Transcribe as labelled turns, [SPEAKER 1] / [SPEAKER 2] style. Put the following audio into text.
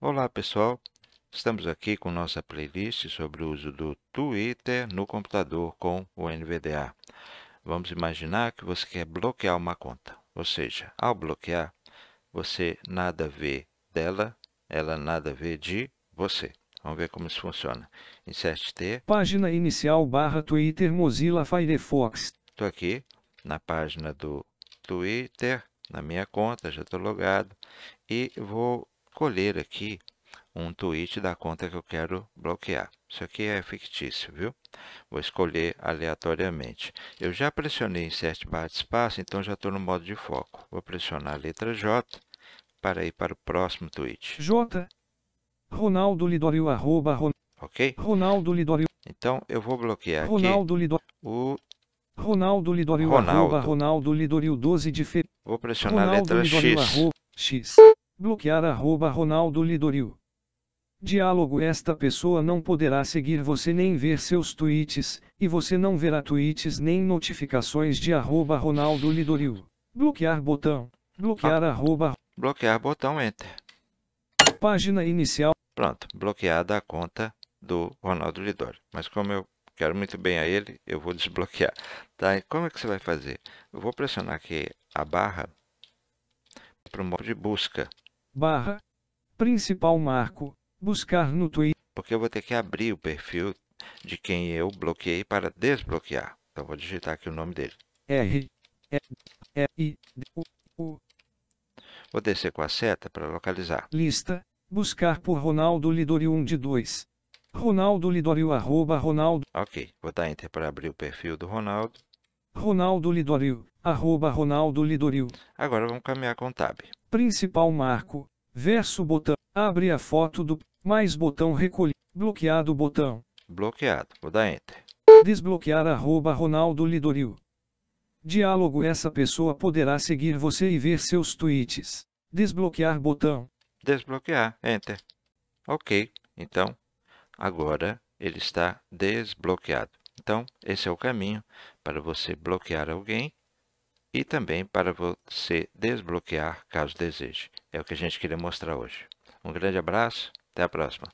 [SPEAKER 1] Olá pessoal, estamos aqui com nossa playlist sobre o uso do Twitter no computador com o NVDA. Vamos imaginar que você quer bloquear uma conta, ou seja, ao bloquear, você nada vê dela, ela nada vê de você. Vamos ver como isso funciona. Insert T.
[SPEAKER 2] Página inicial barra Twitter Mozilla Firefox.
[SPEAKER 1] Estou aqui na página do Twitter, na minha conta, já estou logado, e vou escolher aqui um tweet da conta que eu quero bloquear. Isso aqui é fictício, viu? Vou escolher aleatoriamente. Eu já pressionei insert barra de espaço, então já estou no modo de foco. Vou pressionar a letra J para ir para o próximo tweet.
[SPEAKER 2] J. Ronaldo Lidório, arroba, Ron... Ok? Ronaldo Lidório. Então, eu vou
[SPEAKER 1] bloquear aqui Ronaldo
[SPEAKER 2] Lidório. o Ronaldo Lidório, Ronaldo. Arroba, Ronaldo Lidório, 12 de fevereiro. Vou pressionar Ronaldo a letra Lidório, X. Arroba, X. Bloquear arroba Ronaldo Lidoril. Diálogo Esta pessoa não poderá seguir você nem ver seus tweets, e você não verá tweets nem notificações de arroba Ronaldo Lidoril. Bloquear botão. Bloquear ah, arroba.
[SPEAKER 1] Bloquear botão Enter.
[SPEAKER 2] Página inicial.
[SPEAKER 1] Pronto, bloqueada a conta do Ronaldo Lidório. Mas como eu quero muito bem a ele, eu vou desbloquear. Tá? E como é que você vai fazer? Eu vou pressionar aqui a barra para o modo de busca
[SPEAKER 2] barra, principal marco, buscar no Twitter.
[SPEAKER 1] Porque eu vou ter que abrir o perfil de quem eu bloqueei para desbloquear. Então vou digitar aqui o nome dele.
[SPEAKER 2] R, E, E, I, D, U, U.
[SPEAKER 1] Vou descer com a seta para localizar.
[SPEAKER 2] Lista, buscar por Ronaldo Lidório 1 de 2. Ronaldo Lidório arroba Ronaldo.
[SPEAKER 1] Ok, vou dar enter para abrir o perfil do Ronaldo.
[SPEAKER 2] Ronaldo Lidório, arroba Ronaldo Lidório. Agora vamos caminhar com o tab principal marco, verso botão, abre a foto do, mais botão recolhido, bloqueado botão.
[SPEAKER 1] Bloqueado, vou dar Enter.
[SPEAKER 2] Desbloquear arroba Ronaldo Lidoril. Diálogo Essa pessoa poderá seguir você e ver seus tweets. Desbloquear botão.
[SPEAKER 1] Desbloquear, Enter. Ok, então agora ele está desbloqueado. Então, esse é o caminho para você bloquear alguém e também para você desbloquear caso deseje. É o que a gente queria mostrar hoje. Um grande abraço, até a próxima.